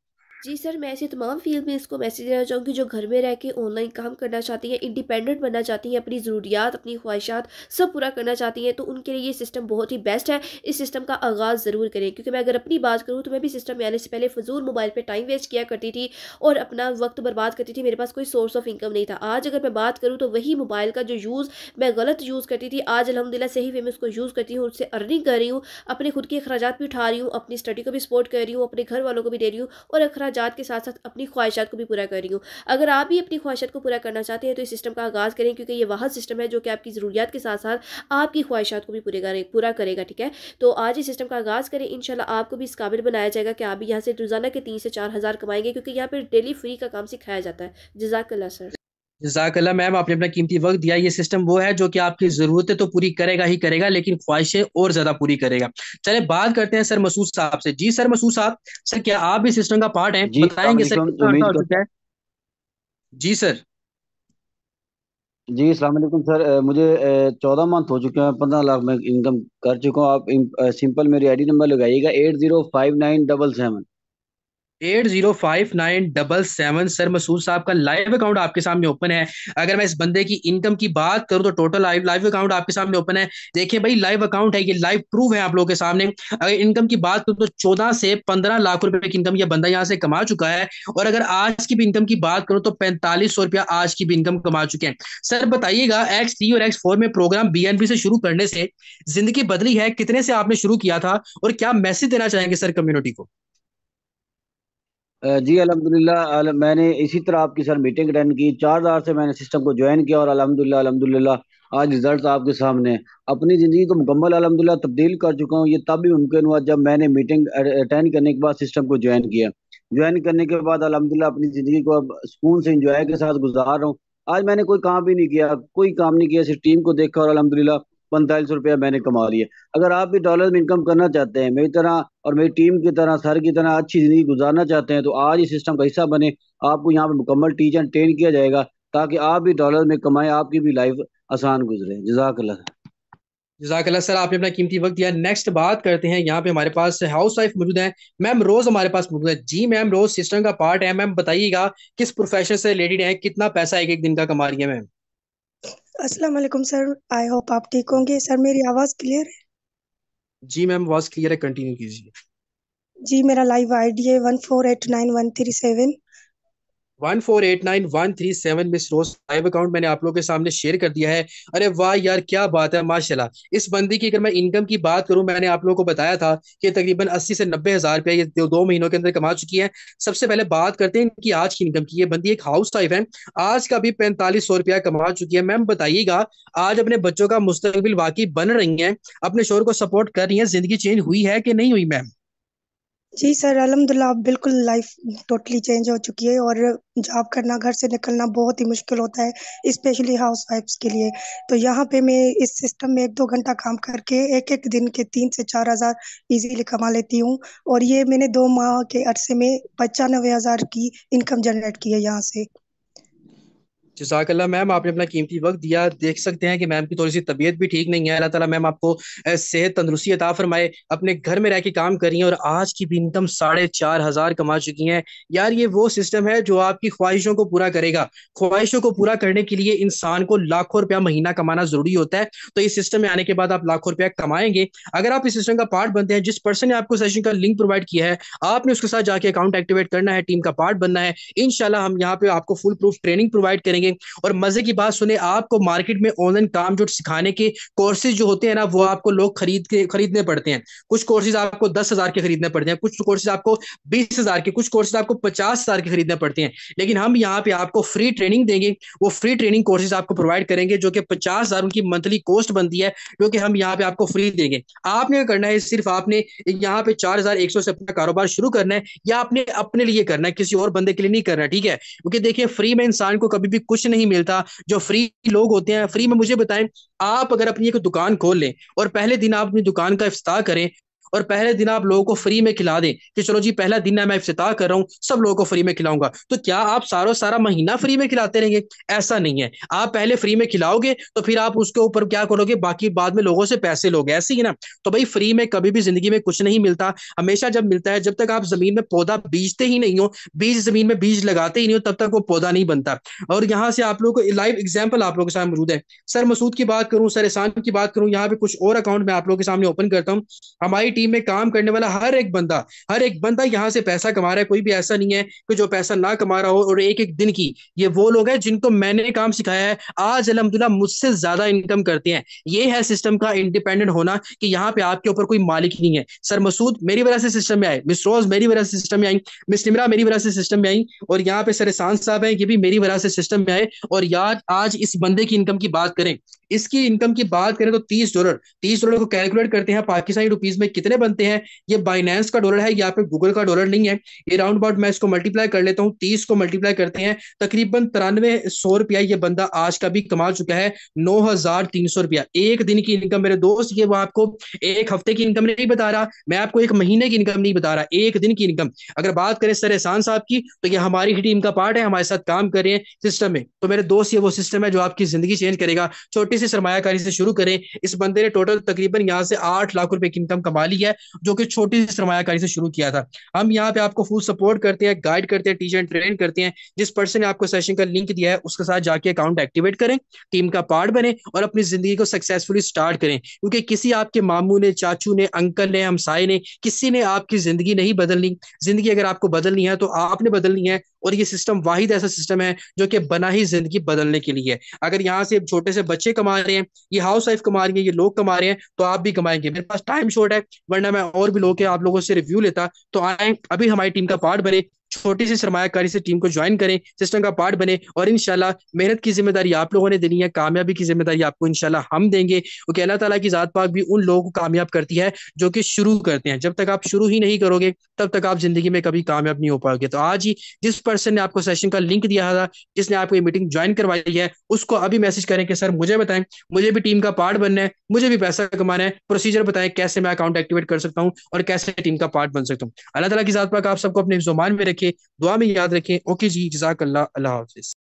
जी सर मैं ऐसी तमाम फील्ड में इसको मैसेज देना चाहूँगी जो घर में रह के ऑनलाइन काम करना चाहती हैं इंडिपेंडेंट बनना चाहती हैं अपनी ज़रूरियात अपनी ख्वाहिशात सब पूरा करना चाहती हैं तो उनके लिए ये सिस्टम बहुत ही बेस्ट है इस सिस्टम का आगाज़ ज़रूर करें क्योंकि मैं अगर अपनी बात करूँ तो मैं भी सिस्टम में आने से पहले फजूल मोबाइल पर टाइम वेस्ट किया करती थी और अपना वक्त बर्बाद करती थी मेरे पास कोई सोर्स ऑफ इनकम नहीं था आज अगर मैं बात करूँ तो वही मोबाइल का जो यूज़ मैं गलत यूज़ करती थी आज अलहमदिल्ला सही वे में उसको यूज़ करती हूँ उससे अर्निंग कर रही हूँ अपने खुद के अखराज भी उठा रही हूँ अपनी स्टडी को भी सपोर्ट कर रही हूँ अपने घर वालों को भी दे रही हूँ और अखराज मुनाजात के साथ साथ अपनी ख्वाहिशात को भी पूरा कर रही हूँ अगर आप भी अपनी ख्वाहिशात को पूरा करना चाहते हैं तो इस सिस्टम का आगाज़ करें क्योंकि ये वह सिस्टम है जो कि आपकी ज़रूरियात के साथ साथ आपकी ख्वाहिशात को भी पूरे करे, पूरा करेगा ठीक है तो आज इस सिस्टम का आगाज़ करें इन आपको भी इस काबिल बनाया जाएगा कि आप भी यहाँ से रोज़ाना के तीन से चार हज़ार कमाएंगे क्योंकि यहाँ पर डेली फ्री का काम सिखाया जाता है जजाकल्ला सर जजाकल्ला मैम आपने अपना कीमती वक्त दिया ये सिस्टम वो है जो कि आपकी जरूरतें तो पूरी करेगा ही करेगा लेकिन ख्वाहिशें और ज्यादा पूरी करेगा चले बात करते हैं सर मसूद साहब से जी सर मसूद साहब सर क्या आप भी सिस्टम का पार्ट हैं बताएंगे सर जी सर जी अलमेकुम सर मुझे चौदह मंथ हो चुके हैं पंद्रह लाख में इनकम कर चुका हूँ आप सिंपल मेरी आई नंबर लगाइएगा eight zero five nine double seven eight zero five nine double seven sir Masood साहब का लाइव अकाउंट आपके सामने ओपन है अगर मैं इस बंदे की इनकम की बात करूं तो टोटल लाइव लाइव अकाउंट आपके सामने ओपन है देखिए भाई लाइव अकाउंट है ये लाइव प्रूफ है आप लोगों के सामने अगर इनकम की बात करूं तो चौदह से पंद्रह लाख रुपए की इनकम यह बंदा यहाँ से कमा चुका है और अगर आज की भी इनकम की बात करूं तो पैंतालीस सौ रुपया आज की भी इनकम कमा चुके हैं सर बताइएगा एक्स थ्री और एक्स फोर में प्रोग्राम बी से शुरू करने से जिंदगी बदली है कितने से आपने शुरू किया था और क्या मैसेज देना चाहेंगे सर कम्युनिटी को जी अलहमदिल्ला मैंने इसी तरह आपकी सर मीटिंग अटेंड की चार दार से मैंने सिस्टम को ज्वाइन किया और अलहमदिल्ला अलहमदिल्ला आज रिजल्ट आपके सामने अपनी ज़िंदगी को मुकम्मल अलहमदिल्ला तब्दील कर चुका हूँ ये तब भी मुमकिन हुआ जब मैंने मीटिंग अटेंड करने के बाद सिस्टम को ज्वाइन किया ज्वाइन करने के बाद अलहमदिल्ला अपनी ज़िंदगी को अब सुकून से इंजॉय के साथ गुजार रहा हूँ आज मैंने कोई काम भी नहीं किया कोई काम नहीं किया सिर्फ टीम को देखा और अलहमदिल्ला पैंतालीस रुपया मैंने कमा लिया अगर आप भी डॉलर में इनकम करना चाहते हैं मेरी तरह और मेरी टीम की तरह सर की तरह अच्छी ज़िंदगी गुजारना चाहते हैं तो आज ही सिस्टम का हिस्सा बने आपको यहाँ पे मुकम्मल टीच एंड ट्रेन किया जाएगा ताकि आप भी डॉलर में कमाएं आपकी भी लाइफ आसान गुजरे जजाकल्ला जजाकल्ला सर आपने अपना कीमती वक्त दिया नेक्स्ट बात करते हैं यहाँ पे हमारे पास हाउस वाइफ मौजूद है मैम रोज हमारे पास मौजूद है जी मैम रोज सिस्टम का पार्ट है मैम बताइएगा किस प्रोफेशन से रिलेटेड है कितना पैसा एक एक दिन का कमा रही है मैम अस्सलाम वालेकुम सर आई होप आप ठीक होंगे सर मेरी आवाज़ क्लियर है जी मैम आवाज़ क्लियर है कंटिन्यू कीजिए जी मेरा लाइव आईडी है one four eight nine one three seven one four eight nine one three seven miss Rose live account मैंने आप लोगों के सामने शेयर कर दिया है अरे वाह यार क्या बात है माशाल्लाह इस बंदी की अगर मैं इनकम की बात करूं मैंने आप लोगों को बताया था कि तकरीबन अस्सी से नब्बे हजार रुपया ये दो, दो महीनों के अंदर कमा चुकी है सबसे पहले बात करते हैं इनकी आज की इनकम की ये बंदी एक हाउस वाइफ है आज का भी पैंतालीस सौ रुपया कमा चुकी है मैम बताइएगा आज अपने बच्चों का मुस्तबिल वाकई बन रही है अपने शोर को सपोर्ट कर रही है जिंदगी चेंज हुई है कि नहीं हुई मैम जी सर अलहमदिल्ला बिल्कुल लाइफ टोटली चेंज हो चुकी है और जॉब करना घर से निकलना बहुत ही मुश्किल होता है स्पेशली हाउस वाइफ्स के लिए तो यहाँ पे मैं इस सिस्टम में एक दो घंटा काम करके एक एक दिन के तीन से चार हज़ार ईजीली कमा लेती हूँ और ये मैंने दो माह के अरसे में पचानवे हज़ार की इनकम जनरेट की है यहाँ से जजाकल्ला मैम आपने अपना कीमती वक्त दिया देख सकते हैं कि मैम की थोड़ी सी तबीयत भी ठीक नहीं है अल्लाह ताला मैम आपको सेहत तंदरुस्ती अता फरमाए अपने घर में रह के काम करिए और आज की भी इनकम साढ़े चार हजार कमा चुकी हैं यार ये वो सिस्टम है जो आपकी ख्वाहिशों को पूरा करेगा ख्वाहिशों को पूरा करने के लिए इंसान को लाखों रुपया महीना कमाना जरूरी होता है तो इस सिस्टम में आने के बाद आप लाखों रुपया कमाएंगे अगर आप इस सिस्टम का पार्ट बनते हैं जिस पर्सन ने आपको सेशन का लिंक प्रोवाइड किया है आपने उसके साथ जाके अकाउंट एक्टिवेट करना है टीम का पार्ट बनना है इनशाला हम यहाँ पे आपको फुल प्रूफ ट्रेनिंग प्रोवाइड करेंगे करेंगे और मजे की बात सुने आपको मार्केट में ऑनलाइन काम जो सिखाने के कोर्सेज जो होते हैं ना वो आपको लोग खरीद के खरीदने पड़ते हैं कुछ कोर्सेज आपको दस हजार के खरीदने पड़ते हैं कुछ कोर्सेज आपको बीस हजार के कुछ कोर्सेज आपको पचास हजार के खरीदने पड़ते हैं लेकिन हम यहाँ पे आपको फ्री ट्रेनिंग देंगे वो फ्री ट्रेनिंग कोर्सेज आपको प्रोवाइड करेंगे जो कि पचास हजार उनकी मंथली कॉस्ट बनती है जो कि हम यहाँ पे आपको फ्री देंगे आपने करना है सिर्फ आपने यहाँ पे चार हजार एक सौ से अपना कारोबार शुरू करना है या आपने अपने लिए करना है किसी और बंदे के लिए नहीं करना ठीक है क्योंकि देखिए फ्री में इंसान को कभी भी कुछ कुछ नहीं मिलता जो फ्री लोग होते हैं फ्री में मुझे बताएं आप अगर अपनी एक दुकान खोल लें और पहले दिन आप अपनी दुकान का इफ्ताह करें और पहले दिन आप लोगों को फ्री में खिला दें कि चलो जी पहला दिन है मैं इफ्तार कर रहा हूँ सब लोगों को फ्री में खिलाऊंगा तो क्या आप सारा सारा महीना फ्री में खिलाते रहेंगे ऐसा नहीं है आप पहले फ्री में खिलाओगे तो फिर आप उसके ऊपर क्या करोगे बाकी बाद में लोगों से पैसे लोगे ऐसे ही ना तो भाई फ्री में कभी भी जिंदगी में कुछ नहीं मिलता हमेशा जब मिलता है जब तक आप जमीन में पौधा बीजते ही नहीं हो बीज जमीन में बीज लगाते ही नहीं हो तब तक वो पौधा नहीं बनता और यहाँ से आप लोग को लाइव एग्जाम्पल आप लोगों के सामने मौजूद है सर मसूद की बात करूँ सर ऐसान की बात करूँ यहाँ पे कुछ और अकाउंट मैं आप लोगों के सामने ओपन करता हूँ हमारी टीम में काम करने वाला हर एक बंदा हर एक बंदा यहाँ से पैसा कमा रहा है कोई भी ऐसा नहीं है कि जो पैसा ना कमा रहा हो और एक एक दिन की ये वो लोग हैं जिनको मैंने काम सिखाया है आज अलहमदुल्ला मुझसे ज्यादा इनकम करते हैं ये है सिस्टम का इंडिपेंडेंट होना कि यहाँ पे आपके ऊपर कोई मालिक नहीं है सर मसूद मेरी वजह से सिस्टम में आए मिस रोज मेरी वजह से सिस्टम में आई मिस निमरा मेरी वजह से सिस्टम में आई और यहाँ पे सर साहब है ये भी मेरी वजह से सिस्टम में आए और यार आज इस बंदे की इनकम की बात करें इसकी इनकम की बात करें तो तीस डॉलर तीस डॉलर को कैलकुलेट करते हैं पाकिस्तानी रुपीज में कितने बनते हैं ये बाइनेंस का डॉलर है यहाँ पे गूगल का डॉलर नहीं है ये राउंड अबाउट मैं इसको मल्टीप्लाई कर लेता हूँ तीस को मल्टीप्लाई करते हैं तकरीबन तिरानवे सौ रुपया ये बंदा आज का भी कमा चुका है नौ हजार तीन सौ रुपया एक दिन की इनकम मेरे दोस्त ये वो आपको एक हफ्ते की इनकम नहीं बता रहा मैं आपको एक महीने की इनकम नहीं बता रहा एक दिन की इनकम अगर बात करें सर एहसान साहब की तो ये हमारी ही टीम का पार्ट है हमारे साथ काम कर रहे हैं सिस्टम में तो मेरे दोस्त ये वो सिस्टम है जो आपकी जिंदगी चेंज करेगा छोटी छोटी सी सरमाकारी से शुरू करें इस बंदे ने टोटल तकरीबन यहाँ से आठ लाख रुपए की इनकम कमा ली है जो कि छोटी सी सरमाकारी से शुरू किया था हम यहाँ पे आपको फुल सपोर्ट करते हैं गाइड करते हैं टीचर ट्रेन करते हैं जिस पर्सन ने आपको सेशन का लिंक दिया है उसके साथ जाके अकाउंट एक्टिवेट करें टीम का पार्ट बने और अपनी जिंदगी को सक्सेसफुली स्टार्ट करें क्योंकि किसी आपके मामू ने चाचू ने अंकल ने हमसाए ने किसी ने आपकी जिंदगी नहीं बदलनी जिंदगी अगर आपको बदलनी है तो आपने बदलनी है और ये सिस्टम वाहिद ऐसा सिस्टम है जो कि बना ही जिंदगी बदलने के लिए है अगर यहाँ से छोटे से बच्चे कमा कमा रहे हैं ये हाउस वाइफ कमा रही है ये लोग कमा रहे हैं तो आप भी कमाएंगे मेरे पास टाइम शॉर्ट है वरना मैं और भी लोग आप लोगों से रिव्यू लेता तो आए अभी हमारी टीम का पार्ट बने छोटी सी सरमाकारी से टीम को ज्वाइन करें सिस्टम का पार्ट बने और इनशाला मेहनत की जिम्मेदारी आप लोगों ने देनी है कामयाबी की जिम्मेदारी आपको इनशाला हम देंगे क्योंकि अल्लाह ताला की ज़ात पाक भी उन लोगों को कामयाब करती है जो कि शुरू करते हैं जब तक आप शुरू ही नहीं करोगे तब तक आप जिंदगी में कभी कामयाब नहीं हो पाओगे तो आज ही जिस पर्सन ने आपको सेशन का लिंक दिया था जिसने आपको ये मीटिंग ज्वाइन करवाई है उसको अभी मैसेज करें कि सर मुझे बताएं मुझे भी टीम का पार्ट बनना है मुझे भी पैसा कमाना है प्रोसीजर बताएं कैसे मैं अकाउंट एक्टिवेट कर सकता हूँ और कैसे टीम का पार्ट बन सकता हूँ अल्लाह तला की ज़ात पाक आप सबको अपने जुमान में रखें दुआ में याद रखें ओके जी जजाक अल्लाह अल्लाह हाफिज